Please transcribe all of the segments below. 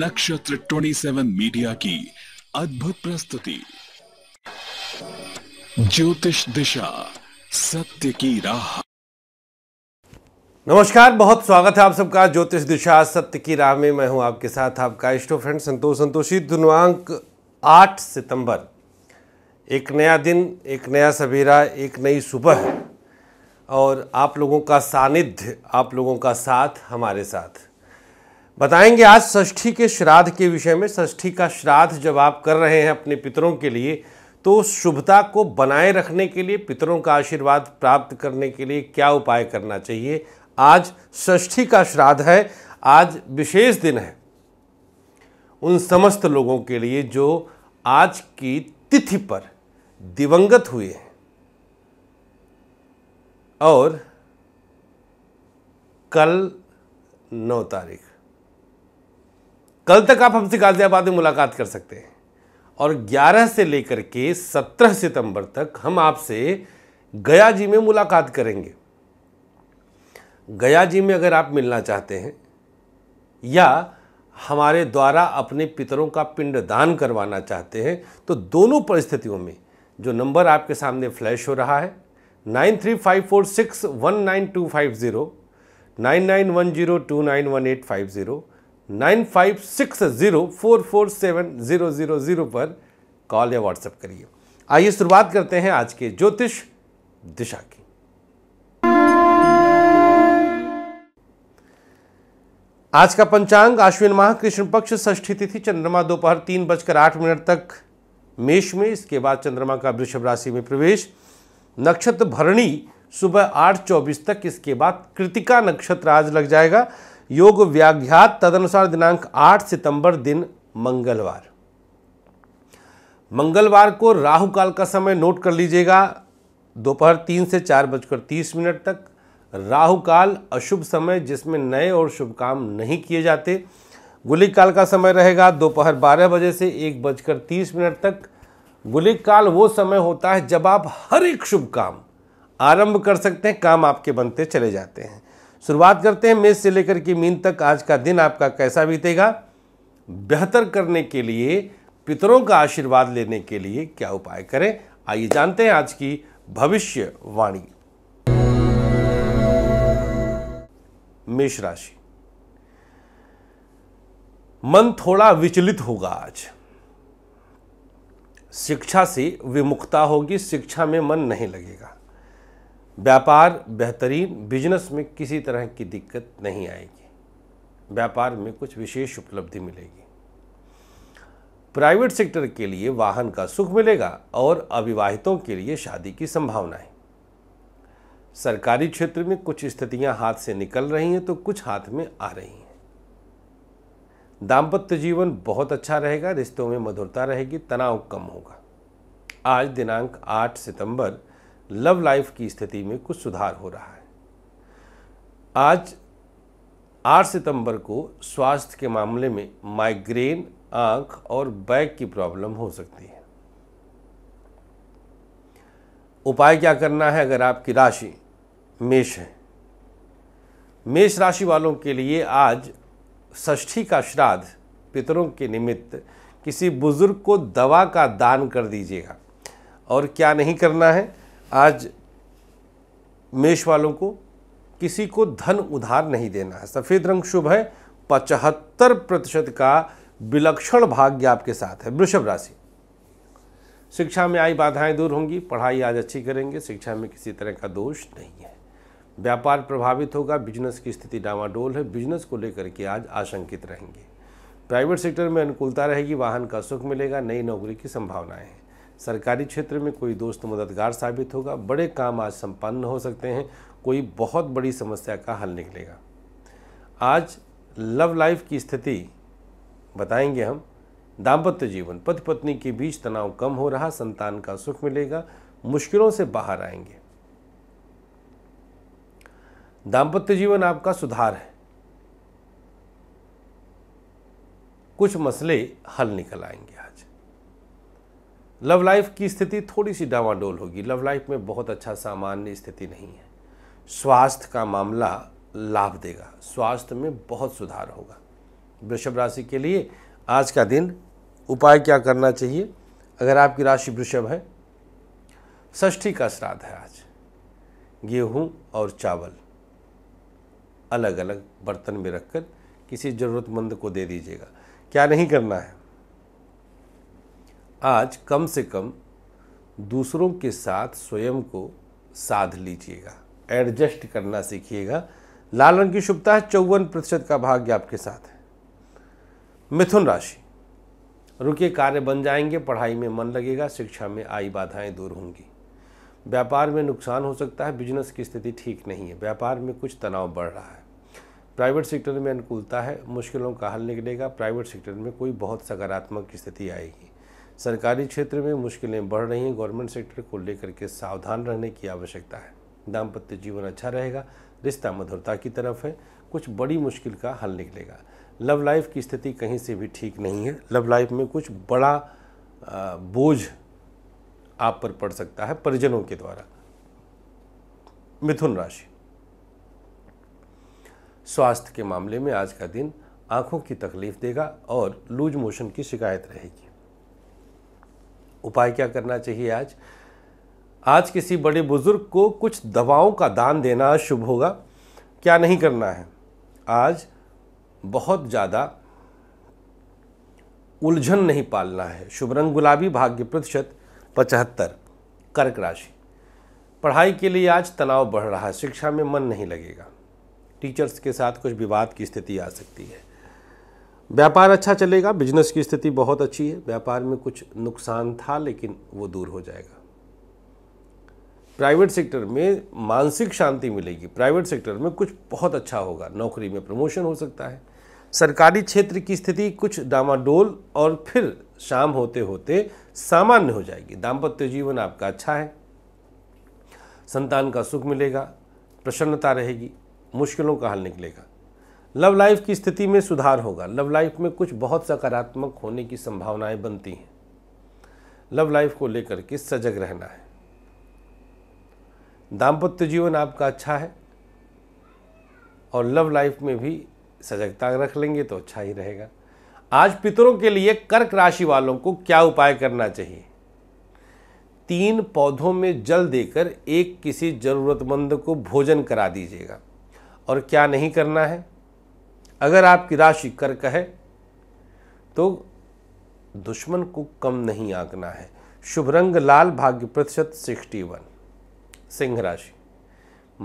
नक्षत्र 27 मीडिया की अद्भुत प्रस्तुति ज्योतिष दिशा सत्य की राह नमस्कार बहुत स्वागत है आप सबका ज्योतिष दिशा सत्य की राह में मैं हूं आपके साथ आपका इष्टो फ्रेंड संतोष संतोषी दिनांक 8 सितंबर एक नया दिन एक नया सवेरा एक नई सुबह और आप लोगों का सानिध्य आप लोगों का साथ हमारे साथ बताएंगे आज ष्ठी के श्राद्ध के विषय में ष्ठी का श्राद्ध जब आप कर रहे हैं अपने पितरों के लिए तो शुभता को बनाए रखने के लिए पितरों का आशीर्वाद प्राप्त करने के लिए क्या उपाय करना चाहिए आज ष्ठी का श्राद्ध है आज विशेष दिन है उन समस्त लोगों के लिए जो आज की तिथि पर दिवंगत हुए हैं और कल नौ तारीख कल तक आप हमसे गाज़ियाबाद में मुलाकात कर सकते हैं और 11 से लेकर के 17 सितंबर तक हम आपसे गया जी में मुलाकात करेंगे गया जी में अगर आप मिलना चाहते हैं या हमारे द्वारा अपने पितरों का पिंड दान करवाना चाहते हैं तो दोनों परिस्थितियों में जो नंबर आपके सामने फ्लैश हो रहा है nine three five four six one nine two five zero nine nine one zero two nine one eight five zero 9560447000 five six zero four four seven zero zero zero पर call या WhatsApp करिए आइए शुरुआत करते हैं आज के ज्योतिष दिशा की आज का पंचांग आश्विन माह कृष्ण पक्ष षष्ठी तिथि चंद्रमा दोपहर तीन बजकर आठ मिनट तक मेष में इसके बाद चंद्रमा का वृषभ राशि में प्रवेश नक्षत्र भरणी सुबह आठ चौबीस तक इसके बाद कृतिका नक्षत्र आज लग जाएगा योग व्याघ्यात तदनुसार दिनांक 8 सितंबर दिन मंगलवार मंगलवार को राहु काल का समय नोट कर लीजिएगा दोपहर तीन से चार बजकर तीस मिनट तक राहु काल अशुभ समय जिसमें नए और शुभ काम नहीं किए जाते गुलिक काल का समय रहेगा दोपहर बारह बजे से एक बजकर तीस मिनट तक गुलिक काल वो समय होता है जब आप हर एक शुभ काम आरंभ कर सकते हैं काम आपके बनते चले जाते हैं शुरुआत करते हैं मेष से लेकर के मीन तक आज का दिन आपका कैसा बीतेगा बेहतर करने के लिए पितरों का आशीर्वाद लेने के लिए क्या उपाय करें आइए जानते हैं आज की भविष्यवाणी मेष राशि मन थोड़ा विचलित होगा आज शिक्षा से विमुखता होगी शिक्षा में मन नहीं लगेगा व्यापार बेहतरीन बिजनेस में किसी तरह की दिक्कत नहीं आएगी व्यापार में कुछ विशेष उपलब्धि मिलेगी प्राइवेट सेक्टर के लिए वाहन का सुख मिलेगा और अविवाहितों के लिए शादी की संभावना है सरकारी क्षेत्र में कुछ स्थितियां हाथ से निकल रही हैं तो कुछ हाथ में आ रही हैं दाम्पत्य जीवन बहुत अच्छा रहेगा रिश्तों में मधुरता रहेगी तनाव कम होगा आज दिनांक 8 सितंबर लव लाइफ की स्थिति में कुछ सुधार हो रहा है आज 8 सितंबर को स्वास्थ्य के मामले में माइग्रेन आंख और बैक की प्रॉब्लम हो सकती है उपाय क्या करना है अगर आपकी राशि मेष है मेष राशि वालों के लिए आज ष्ठी का श्राद्ध पितरों के निमित्त किसी बुजुर्ग को दवा का दान कर दीजिएगा और क्या नहीं करना है आज मेष वालों को किसी को धन उधार नहीं देना है सफ़ेद रंग शुभ है पचहत्तर प्रतिशत का विलक्षण भाग्य आपके साथ है वृषभ राशि शिक्षा में आई बाधाएं दूर होंगी पढ़ाई आज अच्छी करेंगे शिक्षा में किसी तरह का दोष नहीं है व्यापार प्रभावित होगा बिजनेस की स्थिति डामाडोल है बिजनेस को लेकर के आज आशंकित रहेंगे प्राइवेट सेक्टर में अनुकूलता रहेगी वाहन का सुख मिलेगा नई नौकरी की संभावनाएं हैं सरकारी क्षेत्र में कोई दोस्त मददगार साबित होगा बड़े काम आज संपन्न हो सकते हैं कोई बहुत बड़ी समस्या का हल निकलेगा आज लव लाइफ की स्थिति बताएंगे हम दाम्पत्य जीवन पति पत्नी के बीच तनाव कम हो रहा संतान का सुख मिलेगा मुश्किलों से बाहर आएंगे दाम्पत्य जीवन आपका सुधार है कुछ मसले हल निकल आएंगे लव लाइफ की स्थिति थोड़ी सी डावाडोल होगी लव लाइफ में बहुत अच्छा सामान्य स्थिति नहीं है स्वास्थ्य का मामला लाभ देगा स्वास्थ्य में बहुत सुधार होगा वृषभ राशि के लिए आज का दिन उपाय क्या करना चाहिए अगर आपकी राशि वृषभ है ष्ठी का श्राद्ध है आज गेहूं और चावल अलग अलग बर्तन में रखकर किसी ज़रूरतमंद को दे दीजिएगा क्या नहीं करना है आज कम से कम दूसरों के साथ स्वयं को साध लीजिएगा एडजस्ट करना सीखिएगा लाल रंग की शुभता है चौवन प्रतिशत का भाग्य आपके साथ है मिथुन राशि रुके कार्य बन जाएंगे पढ़ाई में मन लगेगा शिक्षा में आई बाधाएं दूर होंगी व्यापार में नुकसान हो सकता है बिजनेस की स्थिति ठीक नहीं है व्यापार में कुछ तनाव बढ़ रहा है प्राइवेट सेक्टर में अनुकूलता है मुश्किलों का हल निकलेगा प्राइवेट सेक्टर में कोई बहुत सकारात्मक स्थिति आएगी सरकारी क्षेत्र में मुश्किलें बढ़ रही हैं गवर्नमेंट सेक्टर को लेकर के सावधान रहने की आवश्यकता है दाम्पत्य जीवन अच्छा रहेगा रिश्ता मधुरता की तरफ है कुछ बड़ी मुश्किल का हल निकलेगा लव लाइफ की स्थिति कहीं से भी ठीक नहीं है लव लाइफ में कुछ बड़ा बोझ आप पर पड़ सकता है परिजनों के द्वारा मिथुन राशि स्वास्थ्य के मामले में आज का दिन आंखों की तकलीफ देगा और लूज मोशन की शिकायत रहेगी उपाय क्या करना चाहिए आज आज किसी बड़े बुजुर्ग को कुछ दवाओं का दान देना शुभ होगा क्या नहीं करना है आज बहुत ज़्यादा उलझन नहीं पालना है शुभ रंग गुलाबी भाग्य प्रतिशत पचहत्तर कर्क राशि पढ़ाई के लिए आज तनाव बढ़ रहा है शिक्षा में मन नहीं लगेगा टीचर्स के साथ कुछ विवाद की स्थिति आ सकती है व्यापार अच्छा चलेगा बिजनेस की स्थिति बहुत अच्छी है व्यापार में कुछ नुकसान था लेकिन वो दूर हो जाएगा प्राइवेट सेक्टर में मानसिक शांति मिलेगी प्राइवेट सेक्टर में कुछ बहुत अच्छा होगा नौकरी में प्रमोशन हो सकता है सरकारी क्षेत्र की स्थिति कुछ डामाडोल और फिर शाम होते होते सामान्य हो जाएगी दाम्पत्य जीवन आपका अच्छा है संतान का सुख मिलेगा प्रसन्नता रहेगी मुश्किलों का हल निकलेगा लव लाइफ की स्थिति में सुधार होगा लव लाइफ में कुछ बहुत सकारात्मक होने की संभावनाएं बनती हैं लव लाइफ को लेकर के सजग रहना है दाम्पत्य जीवन आपका अच्छा है और लव लाइफ में भी सजगता रख लेंगे तो अच्छा ही रहेगा आज पितरों के लिए कर्क राशि वालों को क्या उपाय करना चाहिए तीन पौधों में जल देकर एक किसी ज़रूरतमंद को भोजन करा दीजिएगा और क्या नहीं करना है अगर आपकी राशि कर्क है तो दुश्मन को कम नहीं आंकना है शुभ रंग लाल भाग्य प्रतिशत सिक्सटी वन सिंह राशि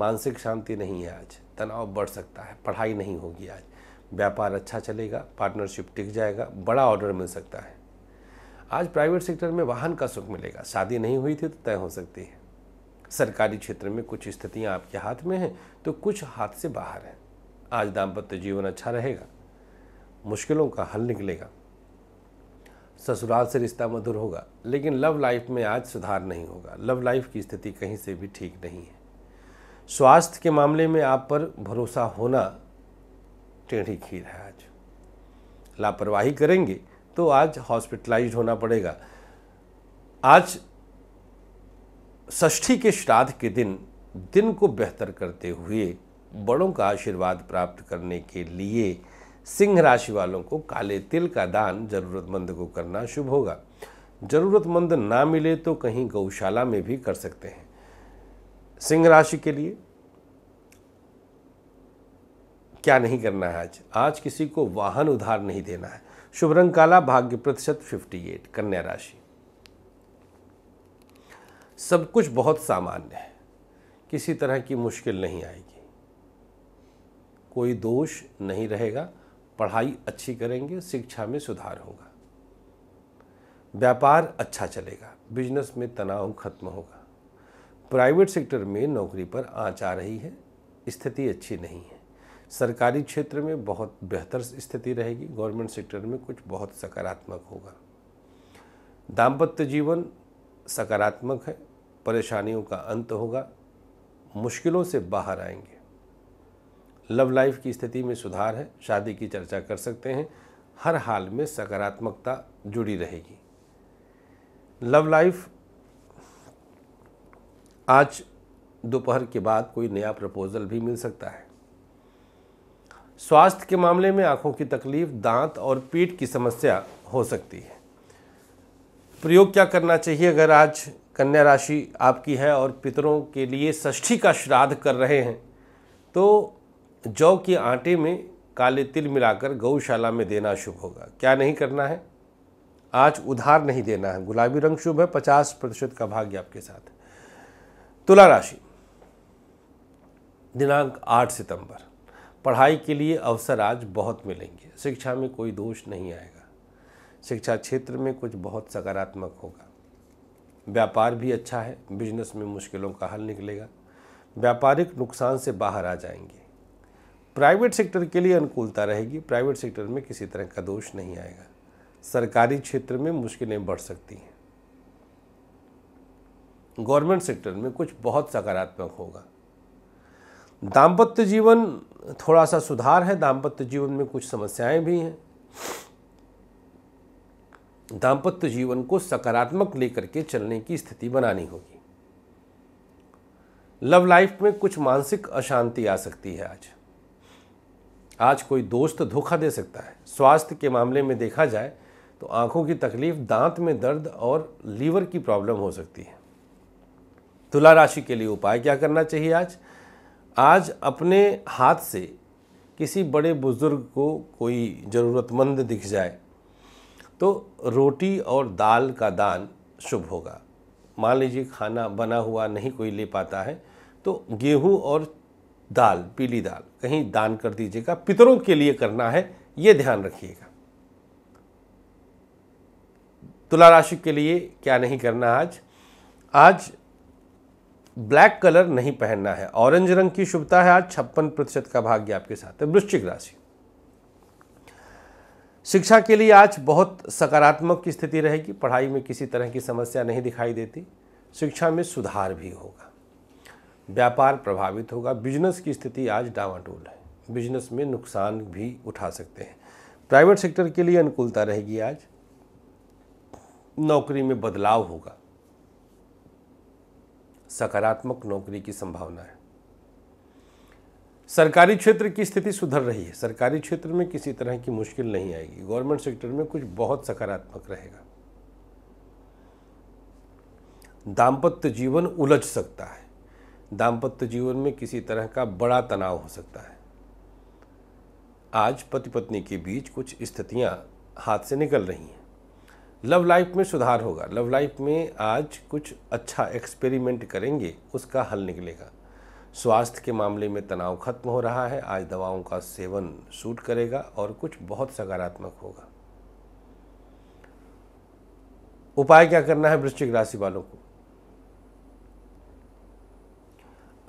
मानसिक शांति नहीं है आज तनाव बढ़ सकता है पढ़ाई नहीं होगी आज व्यापार अच्छा चलेगा पार्टनरशिप टिक जाएगा बड़ा ऑर्डर मिल सकता है आज प्राइवेट सेक्टर में वाहन का सुख मिलेगा शादी नहीं हुई थी तो तय हो सकती है सरकारी क्षेत्र में कुछ स्थितियां आपके हाथ में हैं तो कुछ हाथ से बाहर हैं आज दाम्पत्य जीवन अच्छा रहेगा मुश्किलों का हल निकलेगा ससुराल से रिश्ता मधुर होगा लेकिन लव लाइफ में आज सुधार नहीं होगा लव लाइफ की स्थिति कहीं से भी ठीक नहीं है स्वास्थ्य के मामले में आप पर भरोसा होना टेढ़ी खीर है आज लापरवाही करेंगे तो आज हॉस्पिटलाइज होना पड़ेगा आज ष्ठी के श्राद्ध के दिन दिन को बेहतर करते हुए बड़ों का आशीर्वाद प्राप्त करने के लिए सिंह राशि वालों को काले तिल का दान ज़रूरतमंद को करना शुभ होगा ज़रूरतमंद ना मिले तो कहीं गौशाला में भी कर सकते हैं सिंह राशि के लिए क्या नहीं करना है आज आज किसी को वाहन उधार नहीं देना है शुभ रंग काला भाग्य प्रतिशत 58 कन्या राशि सब कुछ बहुत सामान्य है किसी तरह की मुश्किल नहीं आएगी कोई दोष नहीं रहेगा पढ़ाई अच्छी करेंगे शिक्षा में सुधार होगा व्यापार अच्छा चलेगा बिजनेस में तनाव खत्म होगा प्राइवेट सेक्टर में नौकरी पर आँच आ रही है स्थिति अच्छी नहीं है सरकारी क्षेत्र में बहुत बेहतर स्थिति रहेगी गवर्नमेंट सेक्टर में कुछ बहुत सकारात्मक होगा दाम्पत्य जीवन सकारात्मक है परेशानियों का अंत होगा मुश्किलों से बाहर आएंगे लव लाइफ की स्थिति में सुधार है शादी की चर्चा कर सकते हैं हर हाल में सकारात्मकता जुड़ी रहेगी लव लाइफ आज दोपहर के बाद कोई नया प्रपोजल भी मिल सकता है स्वास्थ्य के मामले में आंखों की तकलीफ दांत और पीठ की समस्या हो सकती है प्रयोग क्या करना चाहिए अगर आज कन्या राशि आपकी है और पितरों के लिए षष्ठी का श्राद्ध कर रहे हैं तो जौ के आटे में काले तिल मिलाकर गौशाला में देना शुभ होगा क्या नहीं करना है आज उधार नहीं देना है गुलाबी रंग शुभ है पचास प्रतिशत का भाग्य आपके साथ तुला राशि दिनांक आठ सितंबर पढ़ाई के लिए अवसर आज बहुत मिलेंगे शिक्षा में कोई दोष नहीं आएगा शिक्षा क्षेत्र में कुछ बहुत सकारात्मक होगा व्यापार भी अच्छा है बिजनेस में मुश्किलों का हल निकलेगा व्यापारिक नुकसान से बाहर आ जाएंगे प्राइवेट सेक्टर के लिए अनुकूलता रहेगी प्राइवेट सेक्टर में किसी तरह का दोष नहीं आएगा सरकारी क्षेत्र में मुश्किलें बढ़ सकती हैं गवर्नमेंट सेक्टर में कुछ बहुत सकारात्मक होगा दाम्पत्य जीवन थोड़ा सा सुधार है दाम्पत्य जीवन में कुछ समस्याएं भी हैं दाम्पत्य जीवन को सकारात्मक लेकर के चलने की स्थिति बनानी होगी लव लाइफ में कुछ मानसिक अशांति आ सकती है आज आज कोई दोस्त धोखा दे सकता है स्वास्थ्य के मामले में देखा जाए तो आंखों की तकलीफ दांत में दर्द और लीवर की प्रॉब्लम हो सकती है तुला राशि के लिए उपाय क्या करना चाहिए आज आज अपने हाथ से किसी बड़े बुज़ुर्ग को कोई ज़रूरतमंद दिख जाए तो रोटी और दाल का दान शुभ होगा मान लीजिए खाना बना हुआ नहीं कोई ले पाता है तो गेहूं और दाल पीली दाल कहीं दान कर दीजिएगा पितरों के लिए करना है ये ध्यान रखिएगा तुला राशि के लिए क्या नहीं करना आज आज ब्लैक कलर नहीं पहनना है ऑरेंज रंग की शुभता है आज छप्पन प्रतिशत का भाग्य आपके साथ है वृश्चिक राशि शिक्षा के लिए आज बहुत सकारात्मक स्थिति रहेगी पढ़ाई में किसी तरह की समस्या नहीं दिखाई देती शिक्षा में सुधार भी होगा व्यापार प्रभावित होगा बिजनेस की स्थिति आज डावाडोल है बिजनेस में नुकसान भी उठा सकते हैं प्राइवेट सेक्टर के लिए अनुकूलता रहेगी आज नौकरी में बदलाव होगा सकारात्मक नौकरी की संभावना है सरकारी क्षेत्र की स्थिति सुधर रही है सरकारी क्षेत्र में किसी तरह की मुश्किल नहीं आएगी गवर्नमेंट सेक्टर में कुछ बहुत सकारात्मक रहेगा दाम्पत्य जीवन उलझ सकता है दाम्पत्य जीवन में किसी तरह का बड़ा तनाव हो सकता है आज पति पत्नी के बीच कुछ स्थितियां हाथ से निकल रही हैं लव लाइफ में सुधार होगा लव लाइफ में आज कुछ अच्छा एक्सपेरिमेंट करेंगे उसका हल निकलेगा स्वास्थ्य के मामले में तनाव खत्म हो रहा है आज दवाओं का सेवन सूट करेगा और कुछ बहुत सकारात्मक होगा उपाय क्या करना है वृश्चिक राशि वालों को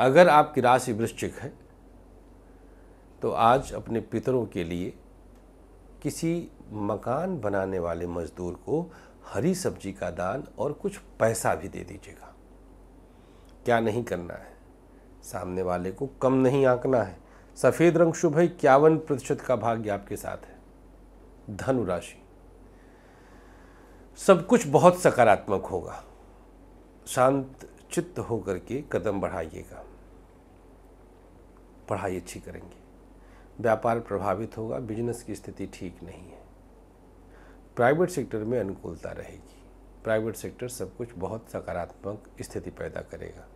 अगर आपकी राशि वृश्चिक है तो आज अपने पितरों के लिए किसी मकान बनाने वाले मजदूर को हरी सब्जी का दान और कुछ पैसा भी दे दीजिएगा क्या नहीं करना है सामने वाले को कम नहीं आंकना है सफ़ेद रंग शुभ है इक्यावन प्रतिशत का भाग्य आपके साथ है धनु राशि सब कुछ बहुत सकारात्मक होगा शांत चित्त होकर के कदम बढ़ाइएगा पढ़ाई अच्छी करेंगे व्यापार प्रभावित होगा बिजनेस की स्थिति ठीक नहीं है प्राइवेट सेक्टर में अनुकूलता रहेगी प्राइवेट सेक्टर सब कुछ बहुत सकारात्मक स्थिति पैदा करेगा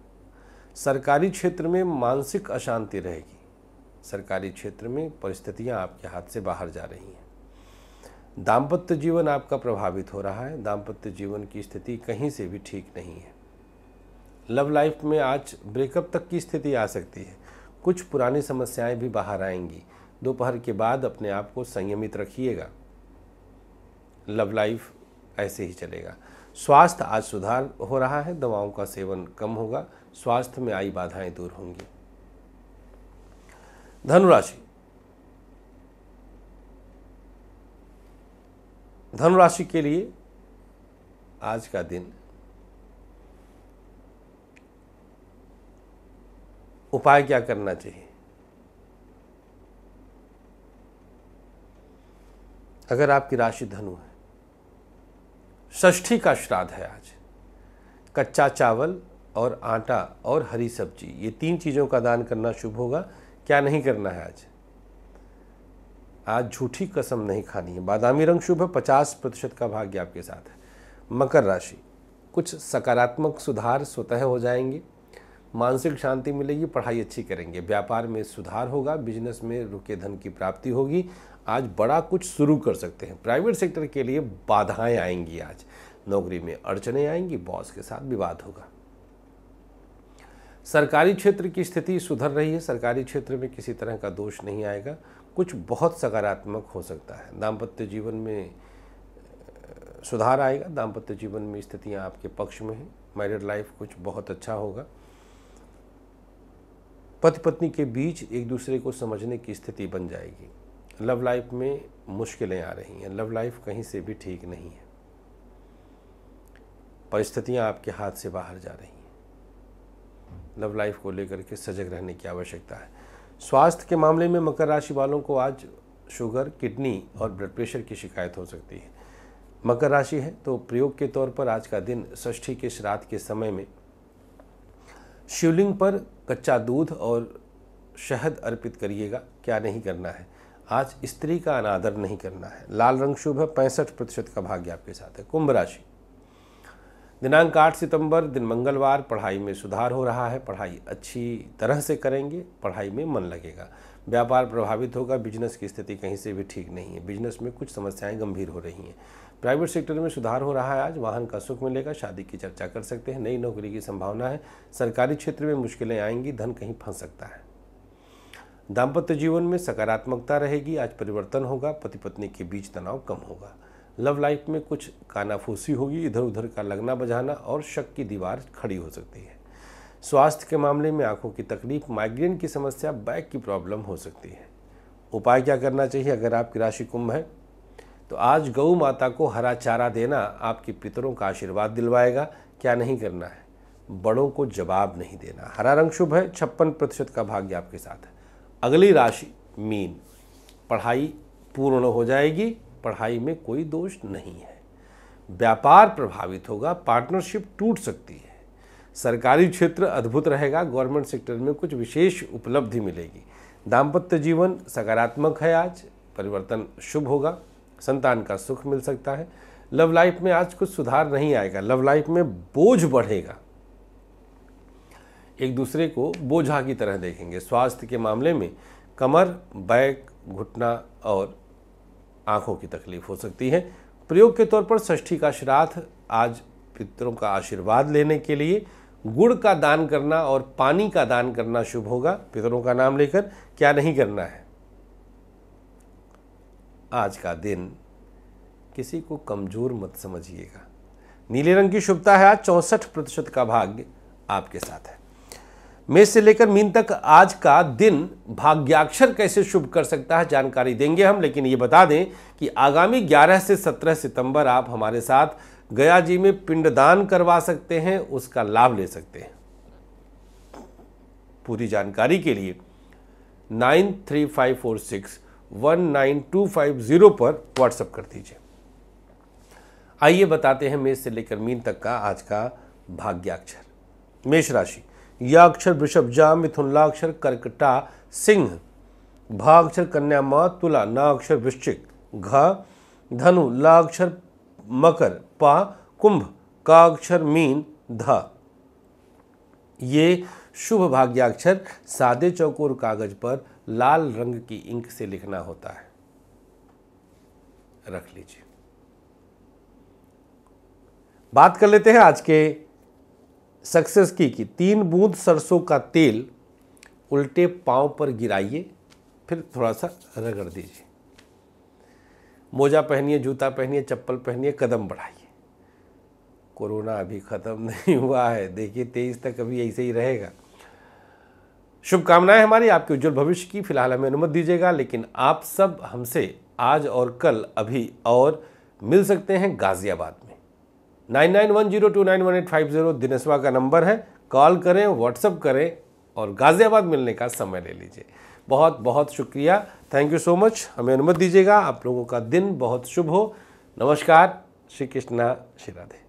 सरकारी क्षेत्र में मानसिक अशांति रहेगी सरकारी क्षेत्र में परिस्थितियां आपके हाथ से बाहर जा रही हैं दाम्पत्य जीवन आपका प्रभावित हो रहा है दाम्पत्य जीवन की स्थिति कहीं से भी ठीक नहीं है लव लाइफ में आज ब्रेकअप तक की स्थिति आ सकती है कुछ पुरानी समस्याएं भी बाहर आएंगी दोपहर के बाद अपने आप को संयमित रखिएगा लव लाइफ ऐसे ही चलेगा स्वास्थ्य आज सुधार हो रहा है दवाओं का सेवन कम होगा स्वास्थ्य में आई बाधाएं दूर होंगी धनुराशि धनुराशि के लिए आज का दिन उपाय क्या करना चाहिए अगर आपकी राशि धनु है षष्ठी का श्राद्ध है आज कच्चा चावल और आटा और हरी सब्जी ये तीन चीज़ों का दान करना शुभ होगा क्या नहीं करना है आज आज झूठी कसम नहीं खानी है बादामी रंग शुभ है पचास प्रतिशत का भाग्य आपके साथ है मकर राशि कुछ सकारात्मक सुधार स्वतः हो जाएंगे मानसिक शांति मिलेगी पढ़ाई अच्छी करेंगे व्यापार में सुधार होगा बिजनेस में रुके धन की प्राप्ति होगी आज बड़ा कुछ शुरू कर सकते हैं प्राइवेट सेक्टर के लिए बाधाएं आएंगी आज नौकरी में अड़चने आएंगी बॉस के साथ विवाद होगा सरकारी क्षेत्र की स्थिति सुधर रही है सरकारी क्षेत्र में किसी तरह का दोष नहीं आएगा कुछ बहुत सकारात्मक हो सकता है दाम्पत्य जीवन में सुधार आएगा दाम्पत्य जीवन में स्थितियाँ आपके पक्ष में हैं मैरिड लाइफ कुछ बहुत अच्छा होगा पति पत्नी के बीच एक दूसरे को समझने की स्थिति बन जाएगी लव लाइफ में मुश्किलें आ रही हैं लव लाइफ कहीं से भी ठीक नहीं है परिस्थितियां आपके हाथ से बाहर जा रही हैं लव लाइफ को लेकर के सजग रहने की आवश्यकता है स्वास्थ्य के मामले में मकर राशि वालों को आज शुगर किडनी और ब्लड प्रेशर की शिकायत हो सकती है मकर राशि है तो प्रयोग के तौर पर आज का दिन षष्ठी के श्राद्ध के समय में शिवलिंग पर कच्चा दूध और शहद अर्पित करिएगा क्या नहीं करना है आज स्त्री का अनादर नहीं करना है लाल रंग शुभ है पैंसठ प्रतिशत का भाग्य आपके साथ है कुंभ राशि दिनांक आठ सितंबर दिन मंगलवार पढ़ाई में सुधार हो रहा है पढ़ाई अच्छी तरह से करेंगे पढ़ाई में मन लगेगा व्यापार प्रभावित होगा बिजनेस की स्थिति कहीं से भी ठीक नहीं है बिजनेस में कुछ समस्याएं गंभीर हो रही हैं प्राइवेट सेक्टर में सुधार हो रहा है आज वाहन का सुख मिलेगा शादी की चर्चा कर सकते हैं नई नौकरी की संभावना है सरकारी क्षेत्र में मुश्किलें आएंगी धन कहीं फंस सकता है दाम्पत्य जीवन में सकारात्मकता रहेगी आज परिवर्तन होगा पति पत्नी के बीच तनाव कम होगा लव लाइफ में कुछ कानाफूसी होगी इधर उधर का लगना बजाना और शक की दीवार खड़ी हो सकती है स्वास्थ्य के मामले में आंखों की तकलीफ माइग्रेन की समस्या बैक की प्रॉब्लम हो सकती है उपाय क्या करना चाहिए अगर आपकी राशि कुंभ है तो आज गऊ माता को हरा चारा देना आपके पितरों का आशीर्वाद दिलवाएगा क्या नहीं करना है बड़ों को जवाब नहीं देना हरा रंग शुभ है छप्पन प्रतिशत का भाग्य आपके साथ है अगली राशि मीन पढ़ाई पूर्ण हो जाएगी पढ़ाई में कोई दोष नहीं है व्यापार प्रभावित होगा पार्टनरशिप टूट सकती है सरकारी क्षेत्र अद्भुत रहेगा गवर्नमेंट सेक्टर में कुछ विशेष उपलब्धि मिलेगी दाम्पत्य जीवन सकारात्मक है आज परिवर्तन शुभ होगा संतान का सुख मिल सकता है लव लाइफ में आज कुछ सुधार नहीं आएगा लव लाइफ में बोझ बढ़ेगा एक दूसरे को बोझा की तरह देखेंगे स्वास्थ्य के मामले में कमर बैक घुटना और आँखों की तकलीफ हो सकती है प्रयोग के तौर पर षष्ठी का श्राद्ध आज पितरों का आशीर्वाद लेने के लिए गुड़ का दान करना और पानी का दान करना शुभ होगा पितरों का नाम लेकर क्या नहीं करना है आज का दिन किसी को कमज़ोर मत समझिएगा नीले रंग की शुभता है आज चौंसठ प्रतिशत का भाग्य आपके साथ है मेष से लेकर मीन तक आज का दिन भाग्याक्षर कैसे शुभ कर सकता है जानकारी देंगे हम लेकिन ये बता दें कि आगामी 11 से 17 सितंबर आप हमारे साथ गया जी में पिंडदान करवा सकते हैं उसका लाभ ले सकते हैं पूरी जानकारी के लिए nine three five four six 19250 पर व्हाट्सअप कर दीजिए आइए बताते हैं मेष से लेकर मीन तक का आज का भाग्याक्षर मेष राशि या अक्षर वृषभ जा मिथुन लाक्षर कर्कटा सिंह भाक्षर कन्या म तुला नाक्षर वृश्चिक घ धनु लाक्षर मकर पा कुंभ काक्षर मीन ध ये शुभ भाग्याक्षर सादे चौकोर कागज पर लाल रंग की इंक से लिखना होता है रख लीजिए बात कर लेते हैं आज के सक्सेस की कि तीन बूंद सरसों का तेल उल्टे पांव पर गिराइए फिर थोड़ा सा रगड़ दीजिए मोजा पहनिए जूता पहनिए चप्पल पहनिए कदम बढ़ाइए कोरोना अभी ख़त्म नहीं हुआ है देखिए तेईस तक अभी ऐसे ही रहेगा शुभकामनाएं हमारी आपके उज्जवल भविष्य की फिलहाल हमें अनुमति दीजिएगा लेकिन आप सब हमसे आज और कल अभी और मिल सकते हैं गाजियाबाद में nine nine one zero two nine one eight five zero दिनेशवा का नंबर है कॉल करें व्हाट्सअप करें और गाजियाबाद मिलने का समय ले लीजिए बहुत बहुत शुक्रिया थैंक यू सो मच हमें अनुमति दीजिएगा आप लोगों का दिन बहुत शुभ हो नमस्कार श्री कृष्णा श्री राधे